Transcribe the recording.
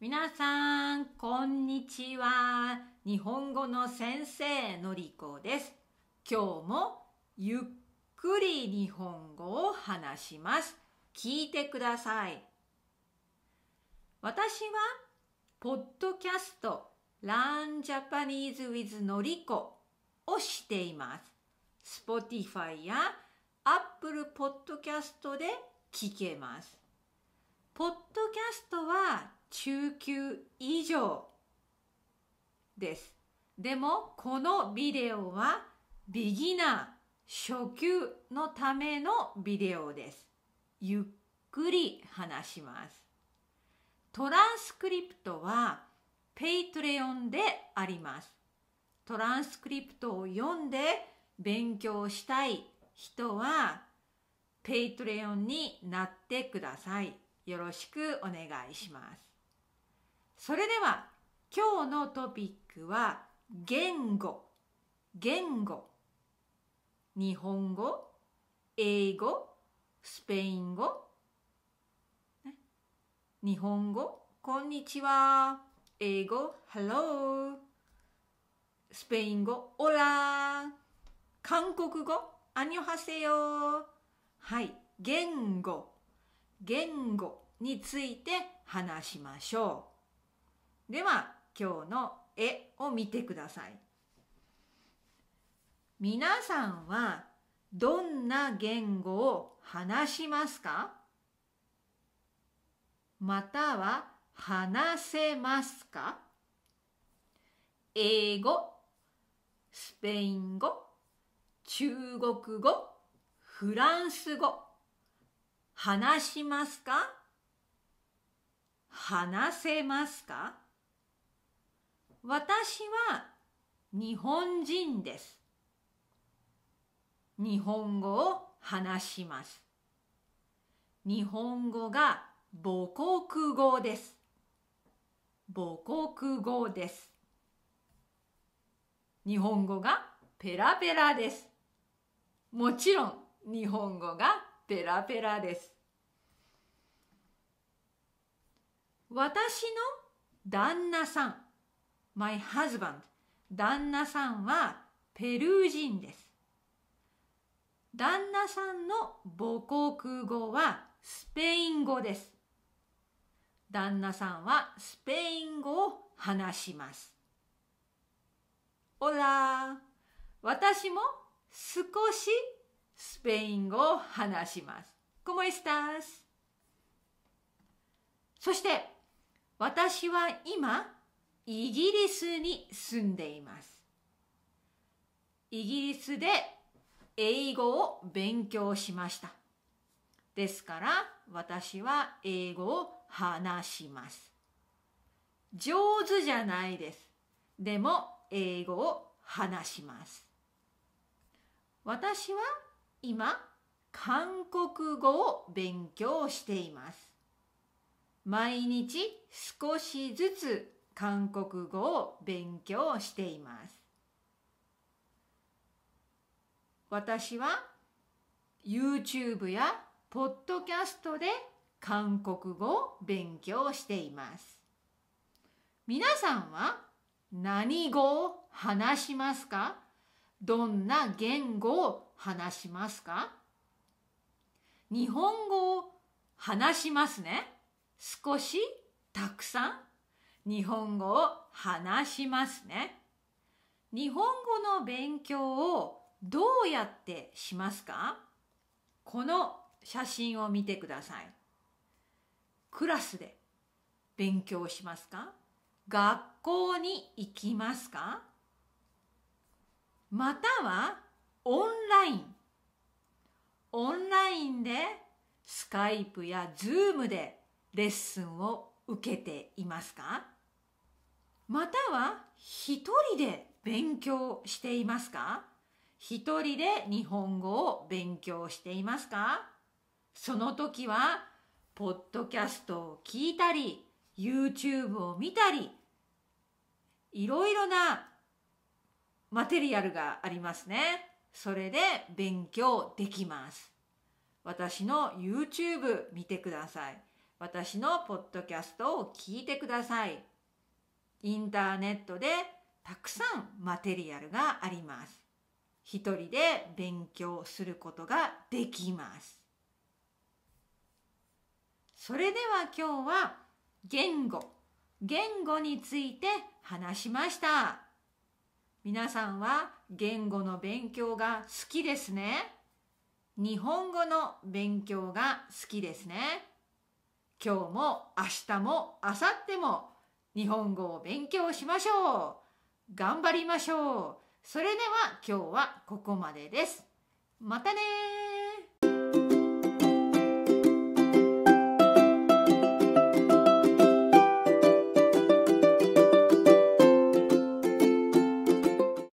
皆さん、こんにちは。日本語の先生、のりこです。今日もゆっくり日本語を話します。聞いてください。私は、ポッドキャスト、Learn Japanese with のりこをしています。Spotify や Apple Podcast で聞けます。ポッドキャストは中級以上です。でも、このビデオは、ビギナー、初級のためのビデオです。ゆっくり話します。トランスクリプトは、ペイトレオンであります。トランスクリプトを読んで勉強したい人は、ペイトレオンになってください。よろしくお願いします。それでは今日のトピックは言語言語日本語英語スペイン語日本語こんにちは英語 Hello スペイン語オ o 韓国語アニョハセヨはい言語言語について話しましょうでは今日の絵を見てください皆さんはどんな言語を話しますかまたは話せますか英語、スペイン語、中国語、フランス語。話しますか話せますか私は日本人です。日本語を話します。日本語が母国語です。母国語です。日本語がペラペラです。もちろん日本語がペラペラです。私の旦那さん my husband 旦那さんはペルー人です旦那さんの母国語はスペイン語です旦那さんはスペイン語を話しますほら私も少しスペイン語を話します。¿Cómo e そして、私は今、イギリスに住んでいます。イギリスで英語を勉強しました。ですから私は英語を話します。上手じゃないです。でも英語を話します。私は今韓国語を勉強しています。毎日少しずつ韓国語を勉強しています。私は YouTube やポッドキャストで韓国語を勉強しています。皆さんは何語を話しますかどんな言語を話しますか日本語を話しますね。少したくさん日本語を話しますね。日本語の勉強をどうやってしますかこの写真を見てください。クラスで勉強しますか学校に行きますかまたはオンライン。オンラインでスカイプやズームでレッスンを受けていますかまたは一人で勉強していますか一人で日本語を勉強していますかその時はポッドキャストを聞いたり YouTube を見たりいろいろなマテリアルがありますね。それで勉強できます。私の YouTube 見てください。私のポッドキャストを聞いてください。インターネットでたくさんマテリアルがあります。一人で勉強することができます。それでは今日は言語、言語について話しました。皆さんは言語の勉強が好きですね。日本語の勉強が好きですね。今日も明日も明後日も日本語を勉強しましょう。頑張りましょう。それでは今日はここまでです。またね